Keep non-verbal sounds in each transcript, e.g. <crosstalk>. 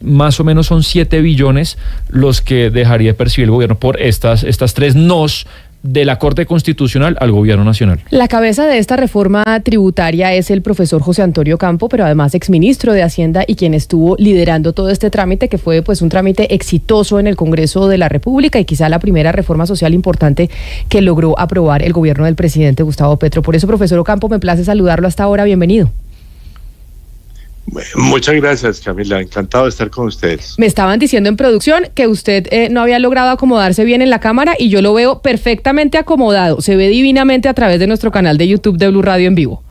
más o menos son 7 billones los que dejaría de percibir el gobierno por estas, estas tres nos de la Corte Constitucional al Gobierno Nacional. La cabeza de esta reforma tributaria es el profesor José Antonio Campo, pero además exministro de Hacienda y quien estuvo liderando todo este trámite, que fue pues un trámite exitoso en el Congreso de la República y quizá la primera reforma social importante que logró aprobar el gobierno del presidente Gustavo Petro. Por eso, profesor Ocampo, me place saludarlo hasta ahora. Bienvenido. Muchas gracias, Camila. Encantado de estar con ustedes. Me estaban diciendo en producción que usted eh, no había logrado acomodarse bien en la cámara y yo lo veo perfectamente acomodado. Se ve divinamente a través de nuestro canal de YouTube de Blue Radio en vivo.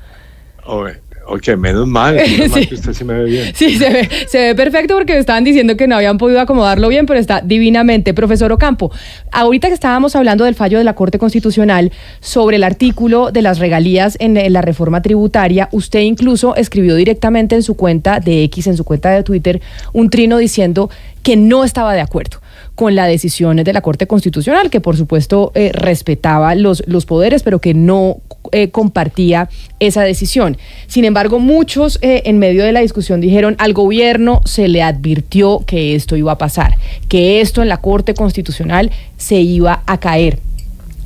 Ok, menos mal. <laughs> Menos mal que usted se me ve bien. Sí, se ve, se ve perfecto porque me estaban diciendo que no habían podido acomodarlo bien, pero está divinamente. Profesor Ocampo, ahorita que estábamos hablando del fallo de la Corte Constitucional sobre el artículo de las regalías en la reforma tributaria, usted incluso escribió directamente en su cuenta de X, en su cuenta de Twitter, un trino diciendo que no estaba de acuerdo con las decisiones de la Corte Constitucional, que por supuesto eh, respetaba los, poderes, pero que no eh, compartía esa decisión. Sin embargo, muchos eh, en medio de la discusión dijeron al gobierno se le advirtió que esto iba a pasar, que esto en la Corte Constitucional se iba a caer.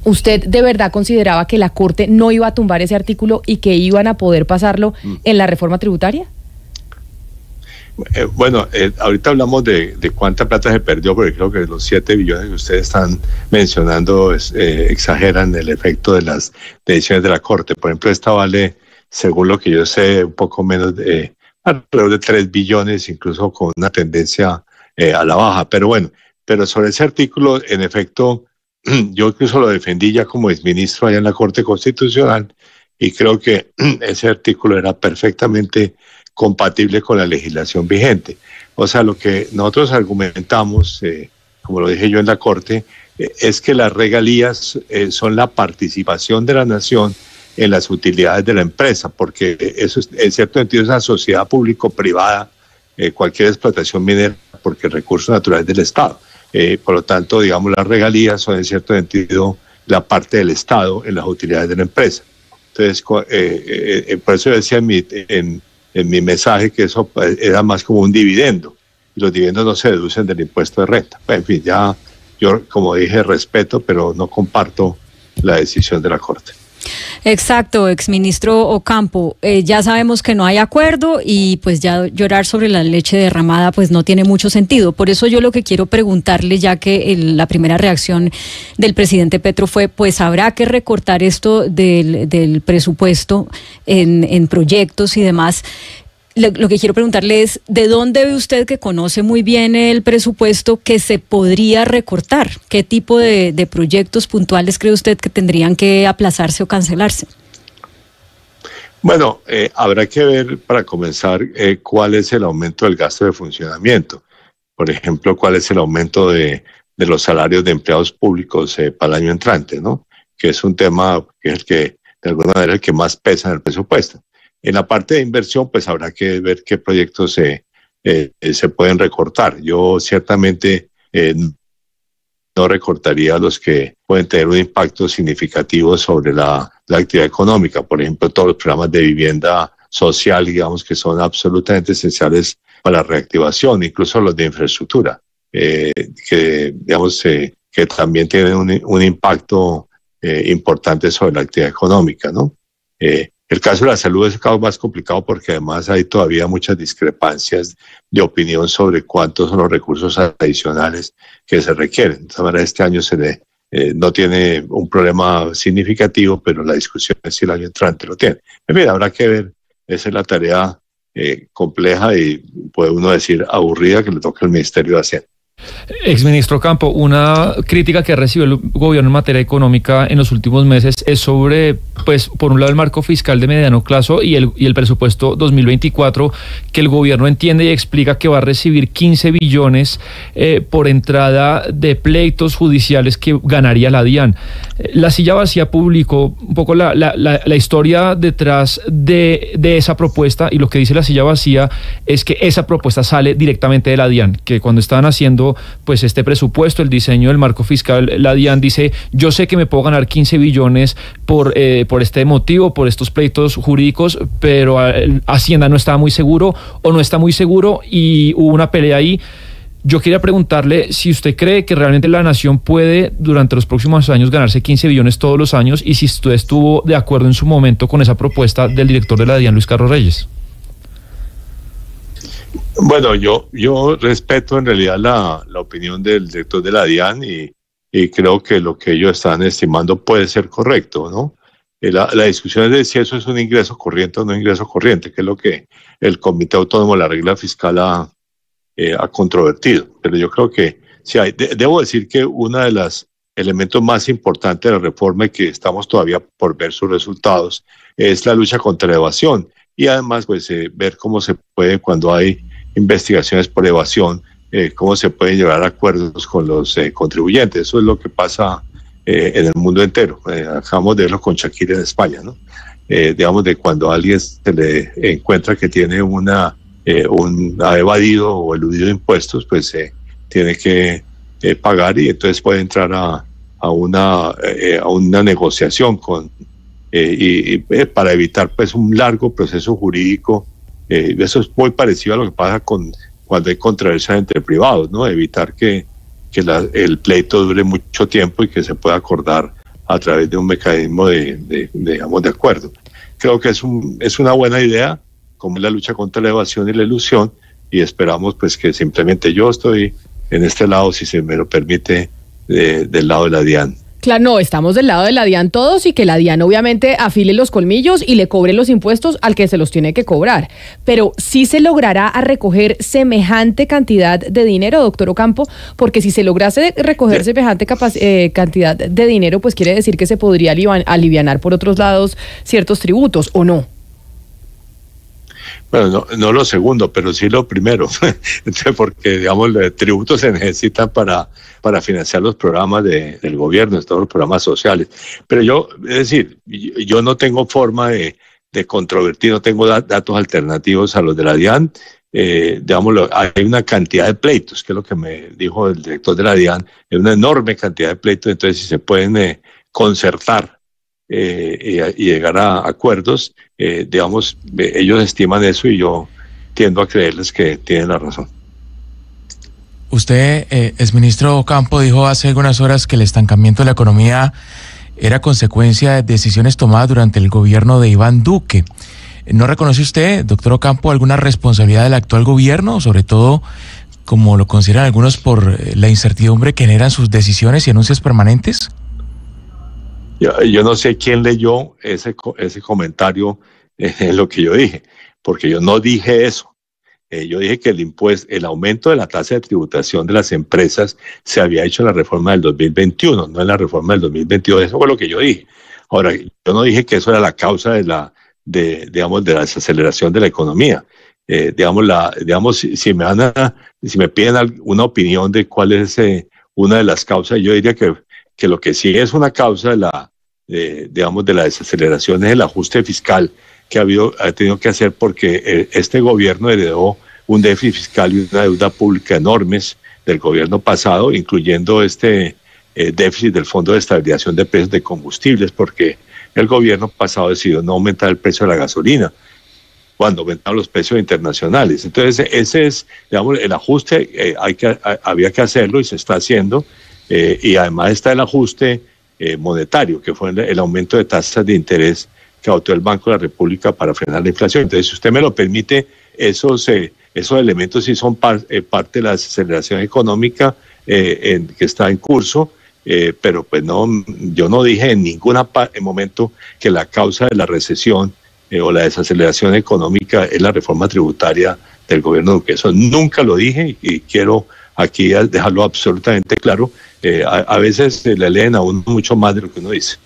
¿Usted de verdad consideraba que la Corte no iba a tumbar ese artículo y que iban a poder pasarlo mm. en la reforma tributaria? Eh, bueno, eh, ahorita hablamos de, cuánta plata se perdió, porque creo que los 7 billones que ustedes están mencionando eh, exageran el efecto de las decisiones de la Corte. Por ejemplo, esta vale, según lo que yo sé, un poco menos de alrededor de 3 billones, incluso con una tendencia a la baja. Pero bueno, pero sobre ese artículo, en efecto, <clears throat> yo incluso lo defendí ya como exministro allá en la Corte Constitucional y creo que <clears throat> ese artículo era perfectamente compatible con la legislación vigente. O sea, lo que nosotros argumentamos, eh, como lo dije yo en la Corte, eh, es que las regalías eh, son la participación de la nación en las utilidades de la empresa, porque eso es, en cierto sentido es una sociedad público-privada, cualquier explotación minera, porque el recurso natural es del Estado. por lo tanto, digamos, las regalías son en cierto sentido la parte del Estado en las utilidades de la empresa. Entonces, por eso decía en mi... En, en mi mensaje que eso pues, era más como un dividendo y los dividendos no se deducen del impuesto de renta. Pues, en fin, ya yo, como dije, respeto, pero no comparto la decisión de la Corte. Exacto, exministro Ocampo. Eh, ya sabemos que no hay acuerdo y pues ya llorar sobre la leche derramada pues no tiene mucho sentido. Por eso yo lo que quiero preguntarle, ya que la primera reacción del presidente Petro fue pues habrá que recortar esto del, presupuesto en, en proyectos y demás lo, que quiero preguntarle es, ¿de dónde ve usted que conoce muy bien el presupuesto que se podría recortar? ¿Qué tipo de, proyectos puntuales cree usted que tendrían que aplazarse o cancelarse? Bueno, eh, habrá que ver para comenzar eh, cuál es el aumento del gasto de funcionamiento. Por ejemplo, cuál es el aumento de, los salarios de empleados públicos eh, para el año entrante, ¿no? Que es un tema que es que, de alguna manera, el que más pesa en el presupuesto. En la parte de inversión, pues habrá que ver qué proyectos se, eh, se pueden recortar. Yo ciertamente eh, no recortaría los que pueden tener un impacto significativo sobre la, actividad económica. Por ejemplo, todos los programas de vivienda social, digamos, que son absolutamente esenciales para la reactivación, incluso los de infraestructura, eh, que, digamos, que también tienen un, impacto importante sobre la actividad económica, ¿no? El caso de la salud es cada vez más complicado porque además hay todavía muchas discrepancias de opinión sobre cuántos son los recursos adicionales que se requieren. De este año se le, eh, no tiene un problema significativo, pero la discusión es si el año entrante lo tiene. En habrá que ver. Esa es la tarea eh, compleja y puede uno decir aburrida que le toca al Ministerio de Hacienda. Exministro Campo, una crítica que ha el gobierno en materia económica en los últimos meses es sobre, pues, por un lado el marco fiscal de mediano plazo y el, presupuesto 2024, que el gobierno entiende y explica que va a recibir 15 billones eh, por entrada de pleitos judiciales que ganaría la DIAN. La silla vacía publicó un poco la, historia detrás de, de esa propuesta y lo que dice la silla vacía es que esa propuesta sale directamente de la DIAN, que cuando estaban haciendo pues este presupuesto, el diseño del marco fiscal, la DIAN dice, yo sé que me puedo ganar 15 billones por, eh, por este motivo, por estos pleitos jurídicos, pero ah, Hacienda no estaba muy seguro o no está muy seguro y hubo una pelea ahí. Yo quería preguntarle si usted cree que realmente la nación puede durante los próximos años ganarse 15 billones todos los años y si usted estuvo de acuerdo en su momento con esa propuesta del director de la DIAN, Luis Carlos Reyes. Bueno, yo, yo respeto en realidad la, opinión del director de la DIAN y, creo que lo que ellos están estimando puede ser correcto, ¿no? Eh, la, discusión es de si eso es un ingreso corriente o no ingreso corriente, que es lo que el Comité Autónomo de la Regla Fiscal ha, eh, controvertido. Pero yo creo que sí hay. debo decir que uno de los elementos más importantes de la reforma y que estamos todavía por ver sus resultados es la lucha contra la evasión y además pues eh, ver cómo se puede cuando hay investigaciones por evasión, eh, cómo se pueden llegar a acuerdos con los eh, contribuyentes. Eso es lo que pasa en el mundo entero. acabamos de verlo con Shakira en España, ¿no? digamos de cuando alguien se le encuentra que tiene una, un, ha evadido o eludido impuestos, pues tiene que pagar y entonces puede entrar a una, a una negociación con eh, y, pues, para evitar pues un largo proceso jurídico. Eh, eso es muy parecido a lo que pasa con cuando hay controversias entre privados, ¿no? Evitar que, el pleito dure mucho tiempo y que se pueda acordar a través de un mecanismo de, digamos, de acuerdo. Creo que es, un, es una buena idea, como la lucha contra la evasión y la ilusión, y esperamos pues que simplemente yo estoy en este lado, si se me lo permite, del lado de la DIAN. Claro, no, estamos del lado de la DIAN todos y que la DIAN obviamente afile los colmillos y le cobre los impuestos al que se los tiene que cobrar. Pero sí se logrará a recoger semejante cantidad de dinero, doctor Ocampo, porque si se lograse recoger semejante eh, cantidad de dinero, pues quiere decir que se podría alivianar por otros lados ciertos tributos, ¿o no? Bueno, no, lo segundo, pero sí lo primero, <laughs> porque digamos, los tributos se necesita para, para financiar los programas del gobierno, todos los programas sociales. Pero yo, es decir, yo no tengo forma de, controvertir, no tengo datos alternativos a los de la DIAN. Eh, hay una cantidad de pleitos, que es lo que me dijo el director de la DIAN, hay una enorme cantidad de pleitos, entonces si se pueden eh, concertar eh, y, llegar a acuerdos, eh, digamos, eh, ellos estiman eso y yo tiendo a creerles que tienen la razón. Usted, exministro Ocampo, dijo hace algunas horas que el estancamiento de la economía era consecuencia de decisiones tomadas durante el gobierno de Iván Duque. ¿No reconoce usted, doctor Ocampo, alguna responsabilidad del actual gobierno, sobre todo como lo consideran algunos por la incertidumbre que generan sus decisiones y anuncios permanentes? Yo, no sé quién leyó ese, ese comentario es <laughs> eh, lo que yo dije, porque yo no dije eso. Eh, yo dije que el impuesto, el aumento de la tasa de tributación de las empresas se había hecho en la reforma del 2021, no en la reforma del 2022. Eso fue lo que yo dije. Ahora, yo no dije que eso era la causa de la, de, digamos, de la desaceleración de la economía. Eh, digamos, la, digamos si, me van si me piden una opinión de cuál es una de las causas, yo diría que, que, lo que sí es una causa de la, digamos, de la desaceleración es el ajuste fiscal que ha, habido, tenido que hacer porque eh, este gobierno heredó un déficit fiscal y una deuda pública enormes del gobierno pasado, incluyendo este eh, déficit del Fondo de Estabilización de Precios de Combustibles, porque el gobierno pasado decidió no aumentar el precio de la gasolina cuando aumentaron los precios internacionales. Entonces, ese es, digamos, el ajuste, eh, hay que, había que hacerlo y se está haciendo, y además está el ajuste eh, monetario, que fue el aumento de tasas de interés que adoptó el Banco de la República para frenar la inflación. Entonces, si usted me lo permite, esos, eh, esos elementos sí son eh, parte de la desaceleración económica que está en curso, pero pues no, yo no dije en ningún momento que la causa de la recesión o la desaceleración económica es la reforma tributaria del gobierno Duque. Eso nunca lo dije y quiero aquí dejarlo absolutamente claro, eh, a, a, veces eh, le leen a uno mucho más de lo que uno dice.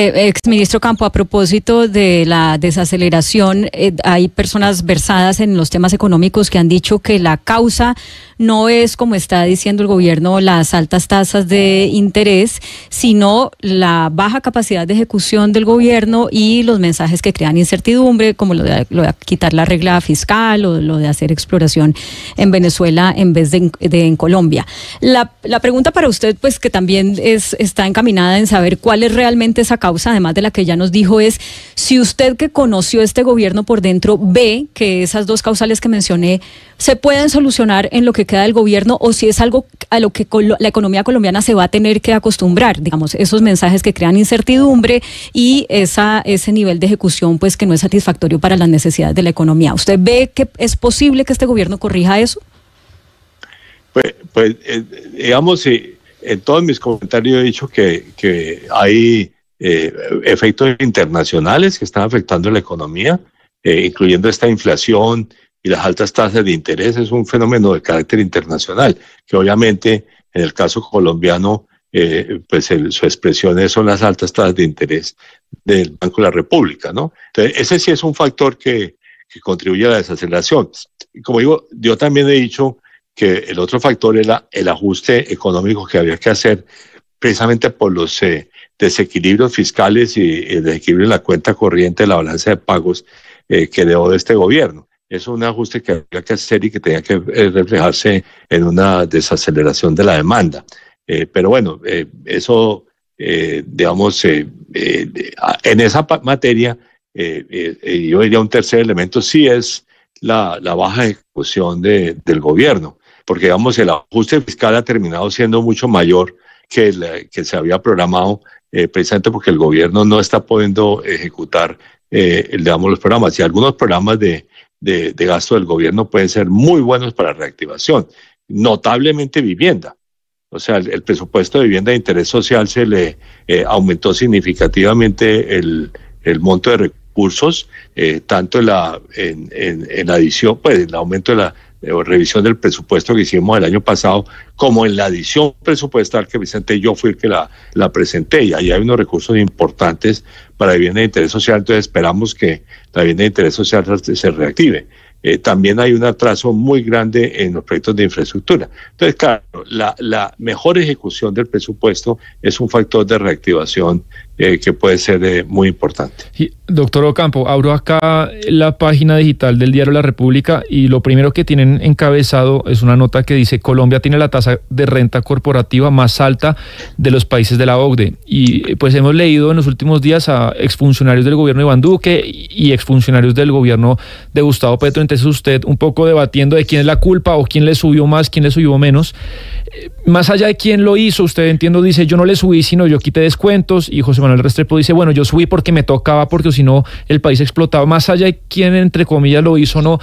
Eh, Ex ministro Campo, a propósito de la desaceleración, eh, hay personas versadas en los temas económicos que han dicho que la causa no es, como está diciendo el gobierno, las altas tasas de interés, sino la baja capacidad de ejecución del gobierno y los mensajes que crean incertidumbre, como lo de, quitar la regla fiscal o lo de hacer exploración en Venezuela en vez de, en Colombia. La, la, pregunta para usted, pues que también es, está encaminada en saber cuál es realmente esa causa, además de la que ya nos dijo, es si usted que conoció este gobierno por dentro ve que esas dos causales que mencioné se pueden solucionar en lo que queda del gobierno o si es algo a lo que la economía colombiana se va a tener que acostumbrar, digamos, esos mensajes que crean incertidumbre y esa, ese nivel de ejecución pues que no es satisfactorio para las necesidades de la economía. ¿Usted ve que es posible que este gobierno corrija eso? Pues, pues eh, digamos, en todos mis comentarios he dicho que, que hay eh, efectos internacionales que están afectando la economía, eh, incluyendo esta inflación y las altas tasas de interés, es un fenómeno de carácter internacional, que obviamente en el caso colombiano, eh, pues su expresión son las altas tasas de interés del Banco de la República, ¿no? Entonces, ese sí es un factor que, contribuye a la desaceleración. como digo, yo también he dicho que el otro factor era el ajuste económico que había que hacer precisamente por los desequilibrios fiscales y el desequilibrio en la cuenta corriente, de la balanza de pagos eh, que debo de este gobierno. eso Es un ajuste que había que hacer y que tenía que eh, reflejarse en una desaceleración de la demanda. Eh, pero bueno, eso, digamos, en esa materia, yo diría un tercer elemento, sí es la, baja ejecución del gobierno, porque digamos, el ajuste fiscal ha terminado siendo mucho mayor que, que se había programado eh, precisamente porque el gobierno no está pudiendo ejecutar, eh, los programas. Y algunos programas de, de, gasto del gobierno pueden ser muy buenos para reactivación, notablemente vivienda. O sea, el, presupuesto de vivienda de interés social se le eh, aumentó significativamente el, el, monto de recursos, eh, tanto en la, en, en, en adición, pues el aumento de la, de eh, revisión del presupuesto que hicimos el año pasado, como en la adición presupuestal que Vicente yo fui el que la, la presenté, y ahí hay unos recursos importantes para vivienda de interés social, entonces esperamos que la vivienda de interés social se reactive. Eh, también hay un atraso muy grande en los proyectos de infraestructura. Entonces, claro, la, mejor ejecución del presupuesto es un factor de reactivación eh, que puede ser eh, muy importante. doctor Ocampo, abro acá la página digital del diario La República y lo primero que tienen encabezado es una nota que dice Colombia tiene la tasa de renta corporativa más alta de los países de la OCDE. Y pues hemos leído en los últimos días a exfuncionarios del gobierno de Iván Duque y exfuncionarios del gobierno de Gustavo Petro, usted un poco debatiendo de quién es la culpa o quién le subió más, quién le subió menos. Eh, más allá de quién lo hizo, usted entiendo, dice yo no le subí, sino yo quité descuentos y José Manuel Restrepo dice, bueno, yo subí porque me tocaba, porque si no el país explotaba. Más allá de quién, entre comillas, lo hizo o no.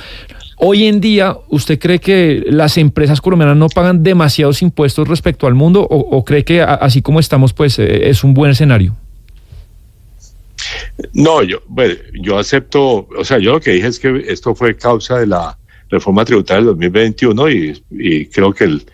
Hoy en día, ¿usted cree que las empresas colombianas no pagan demasiados impuestos respecto al mundo o, cree que así como estamos, pues eh, es un buen escenario? No, yo, pues, yo acepto, o sea, yo lo que dije es que esto fue causa de la reforma tributaria del 2021 y, y creo que el,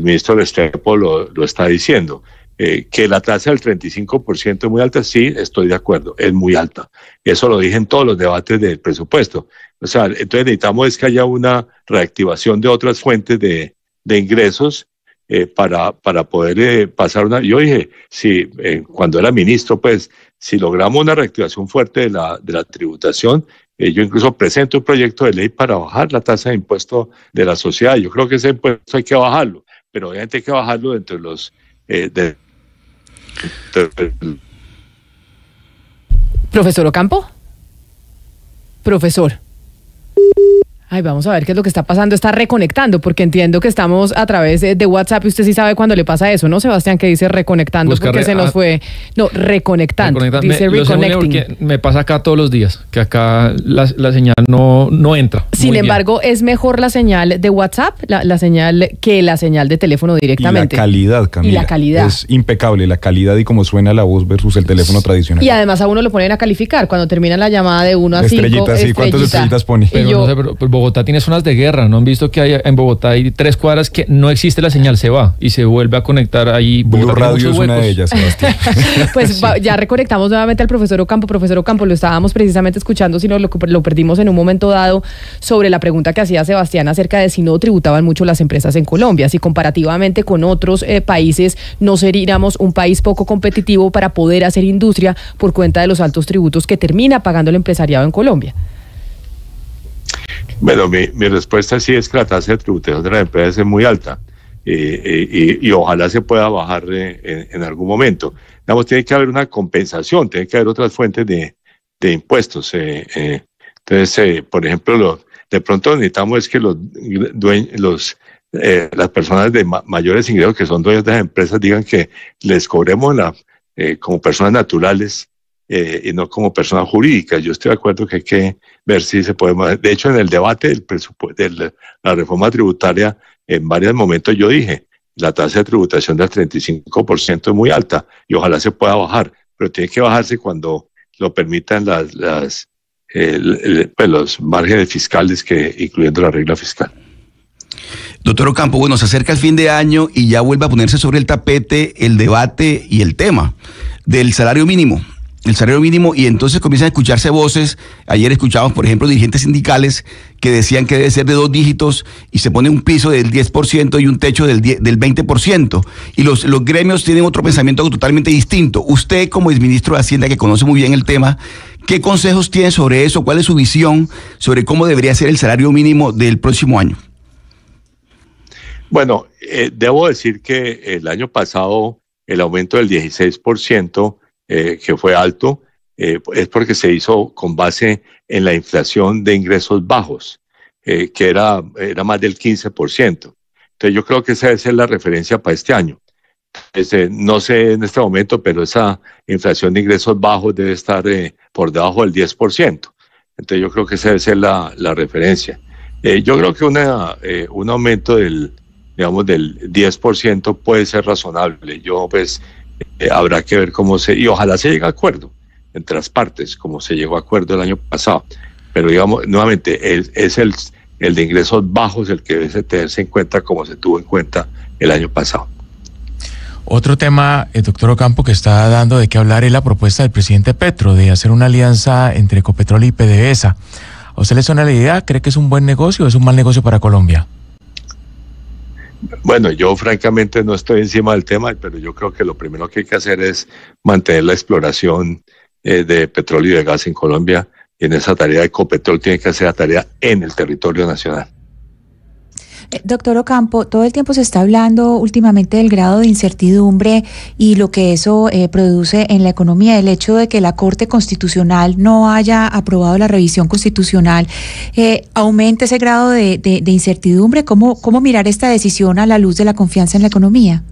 ministro de lo, lo está diciendo. Eh, que la tasa del 35% es muy alta, sí, estoy de acuerdo, es muy alta. Eso lo dije en todos los debates del presupuesto. O sea, entonces necesitamos que haya una reactivación de otras fuentes de, de ingresos eh, para, para poder eh, pasar una... Yo dije, si eh, cuando era ministro, pues si logramos una reactivación fuerte de la, de la tributación, yo incluso presento un proyecto de ley para bajar la tasa de impuesto de la sociedad. Yo creo que ese impuesto hay que bajarlo, pero obviamente hay que bajarlo dentro de los... Profesor Ocampo. Profesor. Ay, vamos a ver qué es lo que está pasando. Está reconectando, porque entiendo que estamos a través de, WhatsApp y usted sí sabe cuándo le pasa eso, ¿no, Sebastián? Que dice reconectando, porque se nos fue. No, reconectando. Dice me, me pasa acá todos los días, que acá la, señal no, no entra. Sin embargo, es mejor la señal de WhatsApp, la, señal que la señal de teléfono directamente. Y la calidad, Camila. la calidad. Es impecable la calidad y cómo suena la voz versus el teléfono tradicional. Y además a uno lo ponen a calificar cuando termina la llamada de uno a cinco. Estrellitas, ¿Cuántas estrellitas pone? Bogotá tiene zonas de guerra, ¿no han visto que hay, en Bogotá hay tres cuadras que no existe la señal, se va y se vuelve a conectar ahí? Blue Radio es una de ellas, Sebastián. <laughs> <laughs> pues ya reconectamos nuevamente al profesor Ocampo. Profesor Ocampo, lo estábamos precisamente escuchando, sino lo, lo perdimos en un momento dado sobre la pregunta que hacía Sebastián acerca de si no tributaban mucho las empresas en Colombia, si comparativamente con otros eh, países no seríamos un país poco competitivo para poder hacer industria por cuenta de los altos tributos que termina pagando el empresariado en Colombia. Bueno, mi, respuesta sí es que la tasa de tributación de las empresas es muy alta. Eh, eh, y, ojalá se pueda bajar eh, en, algún momento. Digamos, tiene que haber una compensación, tiene que haber otras fuentes de, impuestos. Entonces, por ejemplo, de pronto necesitamos es que los los, las personas de mayores ingresos que son dueños de las empresas digan que les cobremos como personas naturales eh, y no como persona jurídica. Yo estoy de acuerdo que hay que ver si se puede. De hecho, en el debate del presupuesto, de la reforma tributaria, en varios momentos yo dije, la tasa de tributación del 35% es muy alta y ojalá se pueda bajar, pero tiene que bajarse cuando lo permitan las, las pues, los márgenes fiscales, que incluyendo la regla fiscal. Doctor Ocampo, bueno, se acerca el fin de año y ya vuelve a ponerse sobre el tapete el debate y el tema del salario mínimo el salario mínimo y entonces comienzan a escucharse voces. Ayer escuchamos, por ejemplo, dirigentes sindicales que decían que debe ser de dos dígitos y se pone un piso del 10% y un techo del, 20%. Y los, los gremios tienen otro pensamiento totalmente distinto. Usted, como exministro de Hacienda, que conoce muy bien el tema, ¿qué consejos tiene sobre eso? ¿Cuál es su visión sobre cómo debería ser el salario mínimo del próximo año? Bueno, eh, debo decir que el año pasado el aumento del 16% eh, que fue alto, eh, es porque se hizo con base en la inflación de ingresos bajos, eh, que era, era más del 15%. Entonces yo creo que esa debe ser la referencia para este año. Este, no sé en este momento, pero esa inflación de ingresos bajos debe estar por debajo del 10%. Entonces yo creo que esa debe ser la, referencia. yo creo que una, un aumento del, digamos, del 10% puede ser razonable. Yo pues eh, habrá que ver cómo se, y ojalá se llegue a acuerdo entre las partes, como se llegó a acuerdo el año pasado. Pero digamos, nuevamente, es, el, el de ingresos bajos el que debe tenerse en cuenta como se tuvo en cuenta el año pasado. Otro tema, el eh, doctor Ocampo, que está dando de qué hablar es la propuesta del presidente Petro de hacer una alianza entre Ecopetrol y PDVSA. ¿A usted le suena la idea? ¿Cree que es un buen negocio o es un mal negocio para Colombia? Bueno, yo francamente no estoy encima del tema, pero yo creo que lo primero que hay que hacer es mantener la exploración eh, de petróleo y de gas en Colombia. Y en esa tarea, de Ecopetrol tiene que hacer la tarea en el territorio nacional. Eh, doctor Ocampo, todo el tiempo se está hablando últimamente del grado de incertidumbre y lo que eso eh, produce en la economía, el hecho de que la Corte Constitucional no haya aprobado la revisión constitucional, eh, aumenta ese grado de, incertidumbre. ¿Cómo, mirar esta decisión a la luz de la confianza en la economía?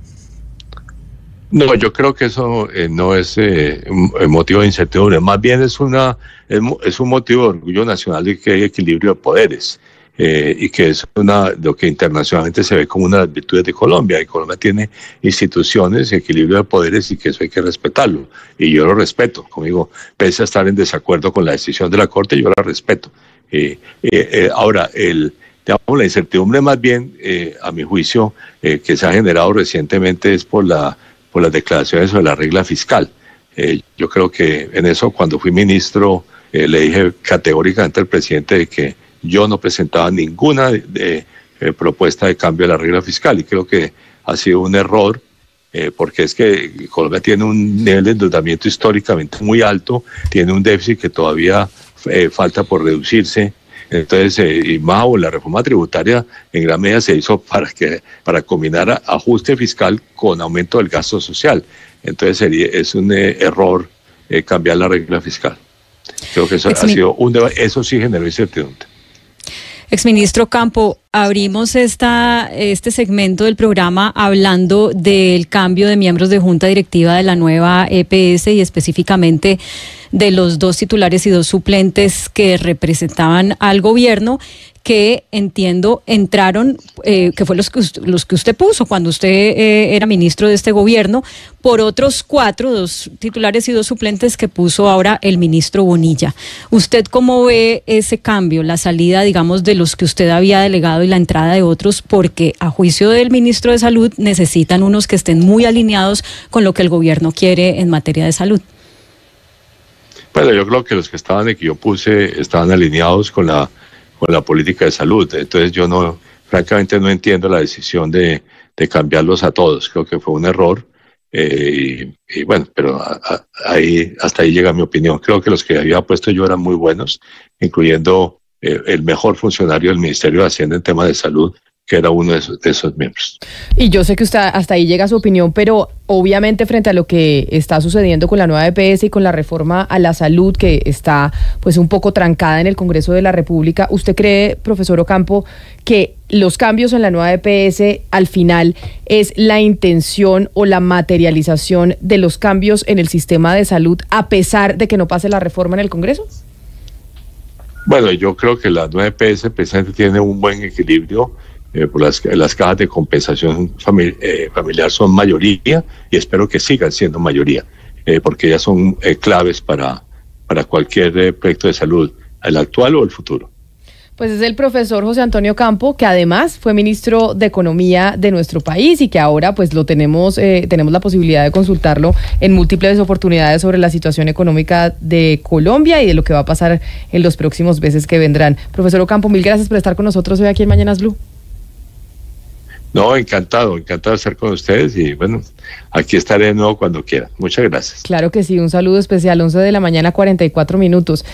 No, yo creo que eso no es un motivo de incertidumbre, más bien es, una, es un motivo de orgullo nacional y que hay equilibrio de poderes. Eh, y que es una, lo que internacionalmente se ve como una de las virtudes de Colombia. Y Colombia tiene instituciones, equilibrio de poderes y que eso hay que respetarlo. Y yo lo respeto, conmigo, pese a estar en desacuerdo con la decisión de la Corte, yo la respeto. Eh, eh, ahora, el, la incertidumbre más bien, a mi juicio, que se ha generado recientemente es por, la, por las declaraciones sobre la regla fiscal. yo creo que en eso, cuando fui ministro, le dije categóricamente al presidente de que yo no presentaba ninguna de, eh, propuesta de cambio de la regla fiscal y creo que ha sido un error eh, porque es que Colombia tiene un nivel de endeudamiento históricamente muy alto, tiene un déficit que todavía eh, falta por reducirse. Entonces, y más la reforma tributaria en gran medida se hizo para que para combinar ajuste fiscal con aumento del gasto social. Entonces, sería, es un error cambiar la regla fiscal. Creo que eso, ha sido un, eso sí generó incertidumbre. Exministro Campo, Abrimos esta, este segmento del programa hablando del cambio de miembros de junta directiva de la nueva EPS y específicamente de los dos titulares y dos suplentes que representaban al gobierno que entiendo entraron, eh, que fue los que, usted, los que usted puso cuando usted eh, era ministro de este gobierno, por otros cuatro, dos titulares y dos suplentes que puso ahora el ministro Bonilla. ¿Usted cómo ve ese cambio, la salida, digamos, de los que usted había delegado y la entrada de otros porque a juicio del ministro de Salud necesitan unos que estén muy alineados con lo que el gobierno quiere en materia de salud. Bueno, yo creo que los que estaban que yo puse estaban alineados con la con la política de salud. Entonces yo no francamente no entiendo la decisión de, cambiarlos a todos. Creo que fue un error. Eh, y, bueno, pero ahí, hasta ahí llega mi opinión. Creo que los que había puesto yo eran muy buenos, incluyendo eh, el mejor funcionario del Ministerio de Hacienda en tema de salud, que era uno de esos, miembros. Y yo sé que usted hasta ahí llega su opinión, pero obviamente frente a lo que está sucediendo con la nueva EPS y con la reforma a la salud que está pues un poco trancada en el Congreso de la República, ¿usted cree, profesor Ocampo, que los cambios en la nueva EPS al final es la intención o la materialización de los cambios en el sistema de salud a pesar de que no pase la reforma en el Congreso? Bueno, yo creo que la 9 PS presente tiene un buen equilibrio. Eh, por las, las, cajas de compensación eh, familiar son mayoría y espero que sigan siendo mayoría, eh, porque ellas son claves para, para cualquier proyecto de salud, el actual o el futuro. Pues es el profesor José Antonio Campo, que además fue ministro de Economía de nuestro país y que ahora pues lo tenemos, eh, tenemos la posibilidad de consultarlo en múltiples oportunidades sobre la situación económica de Colombia y de lo que va a pasar en los próximos meses que vendrán. Profesor Ocampo, mil gracias por estar con nosotros hoy aquí en Mañanas Blue. No, encantado, encantado de estar con ustedes y bueno, aquí estaré de nuevo cuando quiera. Muchas gracias. Claro que sí, un saludo especial, 11 de la mañana, 44 minutos.